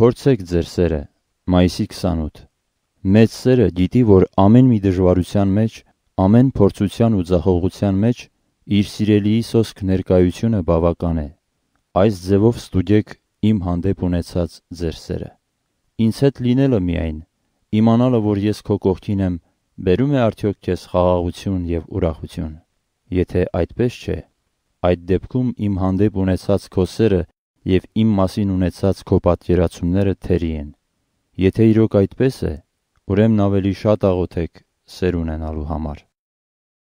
Փորձեք ձեր սերը։ Մայիսի 28։ Մեծ սերը գիտի, որ ամեն մի դժվարության մեջ, ամեն փորձության ու ձախողության մեջ իր սիրելիի սոսկ ներկայությունը բավական է։ Այս ձևով ստուգեք իմ հանդեպ ունեցած ձեր սերը։ Ինձ հետ լինելը միայն, իմանալը, որ ես քո կողքին եմ, բերում է արդյոք քեզ խաղաղություն եւ ուրախություն։ Եթե այդպես չէ, այդ դեպքում իմ հանդեպ ունեցած քո սերը և իմ մասին ունեցած քո պատկերացումները թերի են։ Եթե իրոք այդպես է, ուրեմն ավելի շատ աղոթեք սեր ունենալու համար։